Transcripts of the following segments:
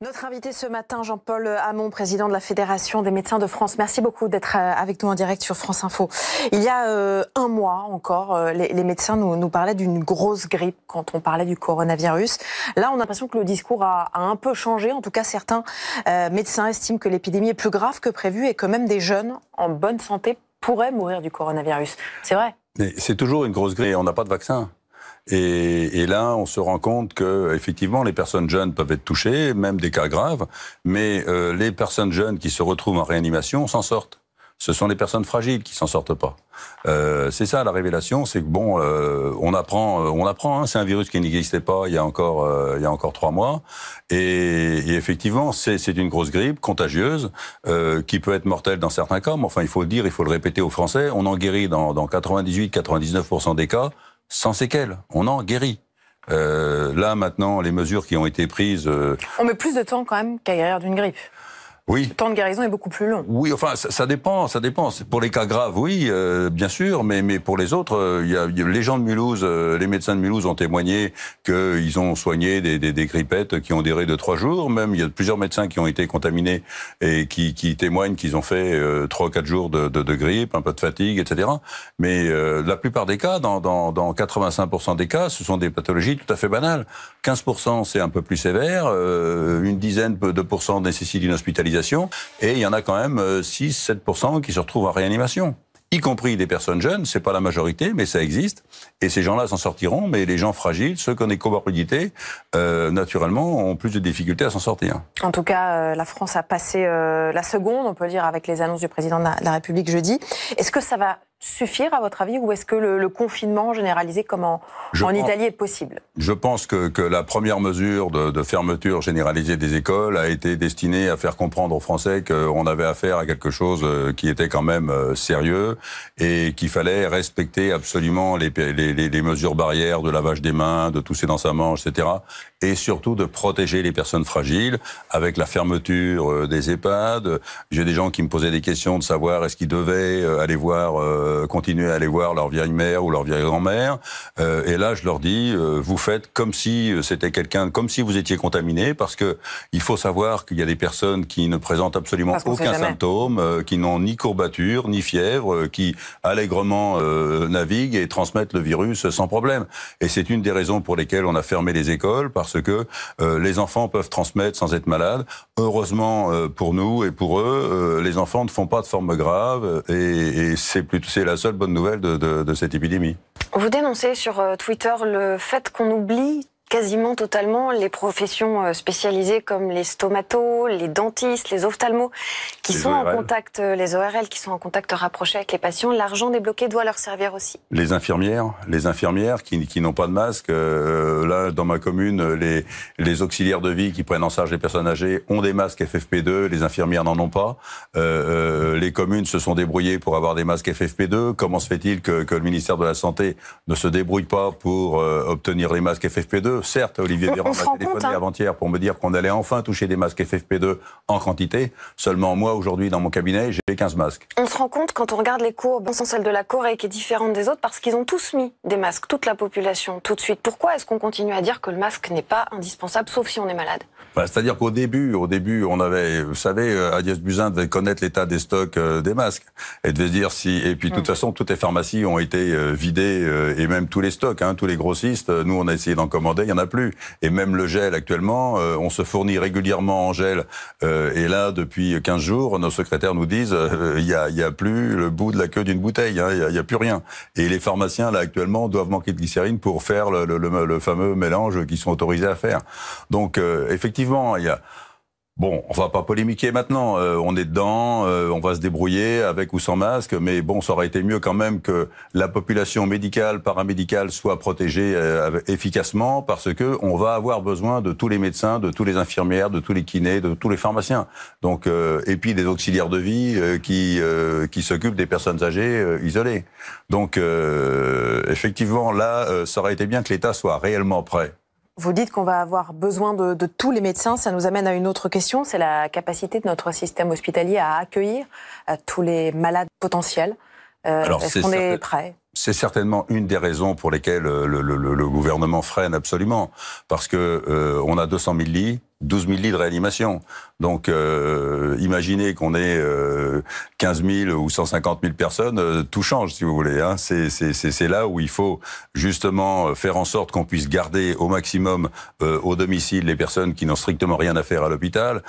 Notre invité ce matin, Jean-Paul Hamon, président de la Fédération des médecins de France. Merci beaucoup d'être euh, avec nous en direct sur France Info. Il y a euh, un mois encore, euh, les, médecins nous, parlaient d'une grosse grippe quand on parlait du coronavirus. Là, on a l'impression que le discours a, un peu changé. En tout cas, certains médecins estiment que l'épidémie est plus grave que prévu et que même des jeunes en bonne santé pourraient mourir du coronavirus. C'est vrai. C'est toujours une grosse grippe. On n'a pas de vaccin. Et, et, là, on se rend compte que effectivement, les personnes jeunes peuvent être touchées, même des cas graves, mais euh, les personnes jeunes qui se retrouvent en réanimation s'en sortent. Ce sont les personnes fragiles qui s'en sortent pas. Euh, c'est ça la révélation, c'est que bon, euh, on apprend, euh, on apprend. Hein, c'est un virus qui n'existait pas il y a encore, il y a encore trois mois, et, et effectivement, c'est une grosse grippe contagieuse qui peut être mortelle dans certains cas. Mais enfin, il faut le dire, il faut le répéter aux Français. On en guérit dans, dans 98-99% des cas sans séquelles. On en guérit. Euh, là, maintenant, les mesures qui ont été prises. Euh, On met plus de temps quand même qu'à guérir d'une grippe. Oui. Le temps de guérison est beaucoup plus long. Oui, enfin, ça, ça dépend, ça dépend. Pour les cas graves, oui, euh, bien sûr, mais, mais pour les autres, euh, il y a, les gens de Mulhouse, euh, les médecins de Mulhouse ont témoigné qu'ils ont soigné des, des, des, grippettes qui ont duré de trois jours. Même, il y a plusieurs médecins qui ont été contaminés et qui, qui témoignent qu'ils ont fait trois, quatre jours de, de, de, grippe, un peu de fatigue, etc. Mais la plupart des cas, dans, dans, dans 85% des cas, ce sont des pathologies tout à fait banales. 15% c'est un peu plus sévère, une dizaine de pourcents nécessitent une hospitalisation et il y en a quand même 6-7% euh, qui se retrouvent en réanimation y compris des personnes jeunes, c'est pas la majorité, mais ça existe, et ces gens-là s'en sortiront, mais les gens fragiles, ceux qui ont des comorbidités, euh, naturellement, ont plus de difficultés à s'en sortir. En tout cas, euh, la France a passé la seconde, on peut dire, avec les annonces du président de la République jeudi. Est-ce que ça va suffire, à votre avis, ou est-ce que le, confinement généralisé comme en, Italie est possible Je pense que, que, la première mesure de, fermeture généralisée des écoles a été destinée à faire comprendre aux Français qu'on avait affaire à quelque chose euh, qui était quand même euh, sérieux et qu'il fallait respecter absolument les, les, les, mesures barrières de lavage des mains, de tousser dans sa manche, etc. Et surtout de protéger les personnes fragiles avec la fermeture euh, des EHPAD. J'ai des gens qui me posaient des questions de savoir est-ce qu'ils devaient aller voir euh, continuer à aller voir leur vieille mère ou leur vieille grand-mère. Euh, et là, je leur dis, euh, vous faites comme si c'était quelqu'un, comme si vous étiez contaminé, parce que il faut savoir qu'il y a des personnes qui ne présentent absolument aucun symptôme, qui n'ont ni courbature, ni fièvre, qui allègrement naviguent et transmettent le virus sans problème. Et c'est une des raisons pour lesquelles on a fermé les écoles, parce que les enfants peuvent transmettre sans être malades. Heureusement pour nous et pour eux, les enfants ne font pas de forme grave et, et c'est plutôt c'est la seule bonne nouvelle de, cette épidémie. Vous dénoncez sur euh, Twitter le fait qu'on oublie quasiment totalement les professions euh, spécialisées comme les stomatos, les dentistes, les ophtalmos, qui sont en contact, euh, les ORL, qui sont en contact rapproché avec les patients. L'argent débloqué doit leur servir aussi. Les infirmières, les infirmières qui, n'ont pas de masque. Euh, là, dans ma commune, les, auxiliaires de vie qui prennent en charge les personnes âgées ont des masques FFP2, les infirmières n'en ont pas. les communes se sont débrouillées pour avoir des masques FFP2. Comment se fait-il que, le ministère de la Santé ne se débrouille pas pour obtenir les masques FFP2 Certes, Olivier Véran m'a téléphoné hein. avant-hier pour me dire qu'on allait enfin toucher des masques FFP2 en quantité. Seulement, moi, aujourd'hui, dans mon cabinet, j'ai 15 masques. On se rend compte quand on regarde les courbes, sans celle de la Corée qui est différente des autres, parce qu'ils ont tous mis des masques, toute la population, tout de suite. Pourquoi est-ce qu'on continue à dire que le masque n'est pas indispensable, sauf si on est malade bah, c'est-à-dire qu'au début, au début, on avait, vous savez, euh, Agnès Buzin devait connaître l'état des stocks euh, des masques et devait dire si. Et puis, de toute façon, toutes les pharmacies ont été euh, vidées et même tous les stocks, hein, tous les grossistes. Nous, on a essayé d'en commander, il n'y en a plus. Et même le gel actuellement, on se fournit régulièrement en gel. et là, depuis 15 jours, nos secrétaires nous disent il n'y a, plus le bout de la queue d'une bouteille, hein, il n'y a, plus rien. Et les pharmaciens là actuellement doivent manquer de glycérine pour faire le, le fameux mélange qu'ils sont autorisés à faire. Donc, effectivement Bon, on va pas polémiquer maintenant. Euh, on est dedans, euh, on va se débrouiller avec ou sans masque. Mais bon, ça aurait été mieux quand même que la population médicale, paramédicale soit protégée euh, efficacement, parce que on va avoir besoin de tous les médecins, de tous les infirmières, de tous les kinés, de tous les pharmaciens. Donc, et puis des auxiliaires de vie qui qui s'occupent des personnes âgées isolées. Donc, effectivement, là, ça aurait été bien que l'État soit réellement prêt. Vous dites qu'on va avoir besoin de, tous les médecins. Ça nous amène à une autre question, c'est la capacité de notre système hospitalier à accueillir tous les malades potentiels. Euh, est-ce qu'on est prêt c'est certainement une des raisons pour lesquelles euh, le, gouvernement freine absolument, parce que euh, on a 200 000 lits, 12 000 lits de réanimation. Donc, euh, imaginez qu'on ait euh, 15 000 ou 150 000 personnes, euh, tout change, si vous voulez. Hein. C'est là où il faut justement euh, faire en sorte qu'on puisse garder au maximum euh, au domicile les personnes qui n'ont strictement rien à faire à l'hôpital,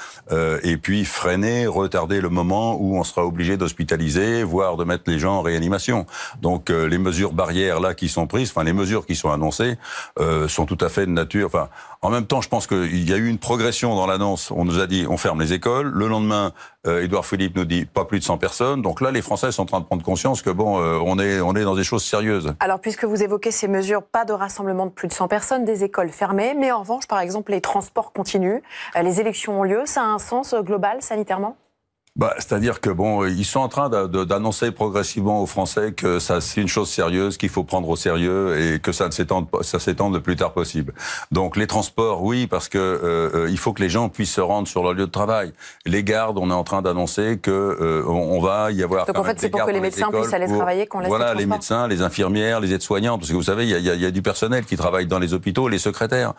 et puis freiner, retarder le moment où on sera obligé d'hospitaliser, voire de mettre les gens en réanimation. Donc, les mesures barrières là qui sont prises, enfin les mesures qui sont annoncées, sont tout à fait de nature. Enfin, en même temps, je pense qu'il y a eu une progression dans l'annonce. On nous a dit on ferme les écoles. Le lendemain, euh, Édouard Philippe nous dit pas plus de 100 personnes. Donc là, les Français sont en train de prendre conscience que bon, euh, on est on est dans des choses sérieuses. Alors, puisque vous évoquez ces mesures, pas de rassemblement de plus de 100 personnes, des écoles fermées, mais en revanche, par exemple, les transports continuent, euh, les élections ont lieu. Ça a un sens global sanitairement bah, C'est-à-dire que bon, ils sont en train d'annoncer progressivement aux Français que ça c'est une chose sérieuse, qu'il faut prendre au sérieux et que ça ne s'étende ça s'étend le plus tard possible. Donc les transports, oui, parce que euh, euh, il faut que les gens puissent se rendre sur leur lieu de travail. Les gardes, on est en train d'annoncer que euh, on, va y avoir. Donc en fait, c'est pour que les médecins puissent aller travailler qu'on laisse. Voilà, les, médecins, les infirmières, les aides soignants parce que vous savez, il y, y a, du personnel qui travaille dans les hôpitaux, les secrétaires.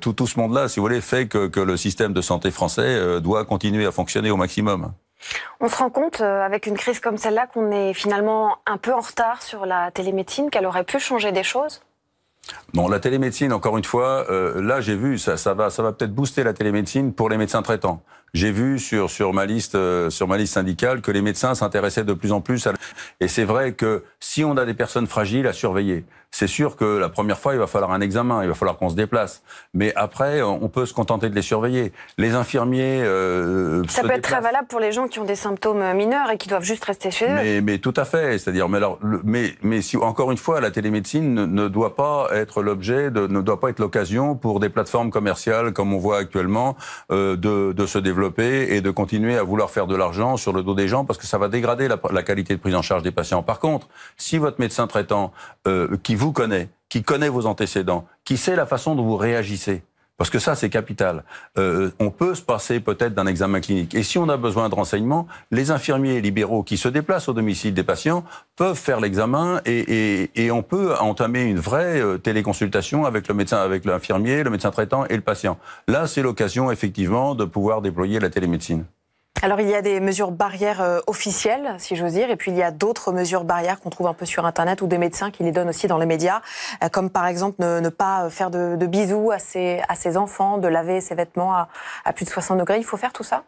tout, tout ce monde-là, si vous voulez, fait que, que le système de santé français doit continuer à fonctionner au maximum. On se rend compte, euh, avec une crise comme celle-là, qu'on est finalement un peu en retard sur la télémédecine, qu'elle aurait pu changer des choses bon la télémédecine, encore une fois, euh, là j'ai vu, ça, ça va, ça va peut-être booster la télémédecine pour les médecins traitants. J'ai vu sur sur ma liste euh, sur ma liste syndicale que les médecins s'intéressaient de plus en plus à... et c'est vrai que si on a des personnes fragiles à surveiller, c'est sûr que la première fois il va falloir un examen, il va falloir qu'on se déplace, mais après on peut se contenter de les surveiller. Les infirmiers euh, ça peut être très valable pour les gens qui ont des symptômes mineurs et qui doivent juste rester chez eux. Mais, tout à fait, c'est-à-dire mais alors mais mais si encore une fois la télémédecine ne, ne doit pas être l'objet, ne doit pas être l'occasion pour des plateformes commerciales comme on voit actuellement euh, de, se développer et de continuer à vouloir faire de l'argent sur le dos des gens parce que ça va dégrader la, qualité de prise en charge des patients. Par contre, si votre médecin traitant euh, qui vous connaît, qui connaît vos antécédents, qui sait la façon dont vous réagissez, parce que ça, c'est capital. Euh, on peut se passer peut-être d'un examen clinique. Et si on a besoin de renseignements, les infirmiers libéraux qui se déplacent au domicile des patients peuvent faire l'examen et, et, on peut entamer une vraie euh, téléconsultation avec le médecin, avec l'infirmier, le médecin traitant et le patient. Là, c'est l'occasion effectivement de pouvoir déployer la télémédecine. Alors il y a des mesures barrières euh, officielles, si j'ose dire, et puis il y a d'autres mesures barrières qu'on trouve un peu sur Internet ou des médecins qui les donnent aussi dans les médias, euh, comme par exemple ne, pas faire de, bisous à ses, à ses enfants, de laver ses vêtements à, plus de 60 degrés. Il faut faire tout ça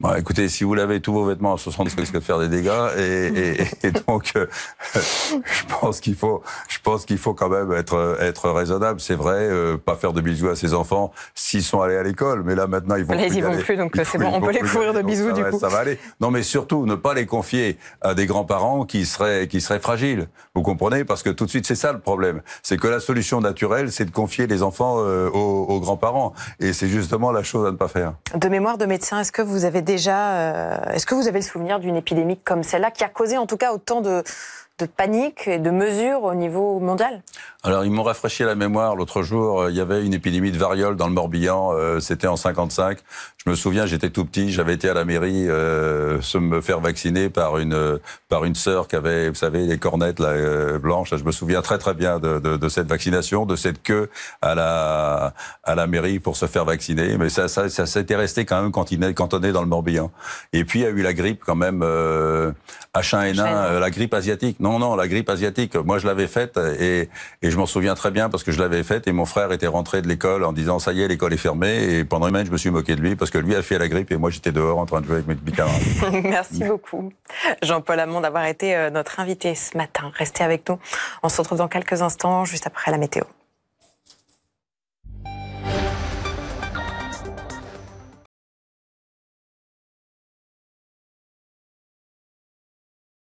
bah, écoutez, si vous lavez tous vos vêtements à 60, ça risque de faire des dégâts. Et, donc, euh, je pense qu'il faut, pense qu'il faut quand même être, être raisonnable. C'est vrai, euh, pas faire de bisous à ses enfants s'ils sont allés à l'école. Mais là, maintenant, ils vont plus. plus. Ils y vont plus, donc c'est bon, on peut les couvrir de bisous, du coup. Ça va aller. Non, mais surtout, ne pas les confier à des grands-parents qui seraient, qui fragiles. Vous comprenez Parce que tout de suite, c'est ça le problème. C'est que la solution naturelle, c'est de confier les enfants euh, aux, grands-parents. Et c'est justement la chose à ne pas faire. De mémoire de médecin, est-ce que vous avez déjà. Euh, est-ce que vous avez le souvenir d'une épidémie comme celle-là qui a causé en tout cas autant de de panique et de mesures au niveau mondial Alors, ils m'ont rafraîchi la mémoire. L'autre jour, euh, il y avait une épidémie de variole dans le Morbihan. Euh, c'était en 55. Je me souviens, j'étais tout petit. J'avais été à la mairie euh, se me faire vacciner par une par une sœur qui avait, vous savez, les cornettes blanches. Je me souviens très très bien de, cette vaccination, de cette queue à la à la mairie pour se faire vacciner. Mais ça ça, s'était resté quand même cantonné, cantonné dans le Morbihan. Et puis il y a eu la grippe quand même H1N1, la grippe asiatique. Non, non, la grippe asiatique, moi je l'avais faite et, je m'en souviens très bien parce que je l'avais faite et mon frère était rentré de l'école en disant ça y est, l'école est fermée et pendant une semaine je me suis moqué de lui parce que lui a fait la grippe et moi j'étais dehors en train de jouer avec mes bicarbonates. Merci beaucoup Jean-Paul Amond d'avoir été euh, notre invité ce matin. Restez avec nous. On se retrouve dans quelques instants juste après la météo.